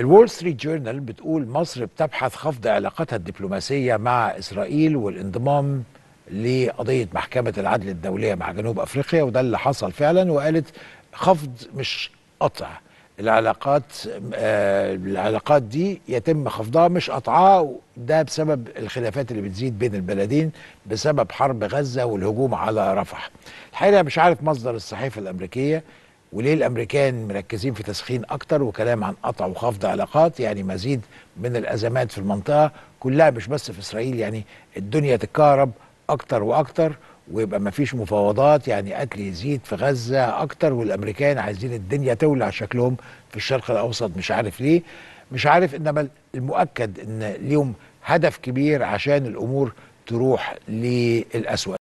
الول ستريت جورنال بتقول مصر بتبحث خفض علاقتها الدبلوماسية مع إسرائيل والانضمام لقضية محكمة العدل الدولية مع جنوب أفريقيا وده اللي حصل فعلا وقالت خفض مش قطع العلاقات العلاقات دي يتم خفضها مش قطعها ده بسبب الخلافات اللي بتزيد بين البلدين بسبب حرب غزة والهجوم على رفح الحقيقة مش عارف مصدر الصحيفة الأمريكية وليه الامريكان مركزين في تسخين اكتر وكلام عن قطع وخفض علاقات يعني مزيد من الازمات في المنطقه كلها مش بس في اسرائيل يعني الدنيا تتكهرب اكتر واكتر ويبقى مفيش مفاوضات يعني قتل يزيد في غزه اكتر والامريكان عايزين الدنيا تولع شكلهم في الشرق الاوسط مش عارف ليه مش عارف انما المؤكد ان ليهم هدف كبير عشان الامور تروح للاسوء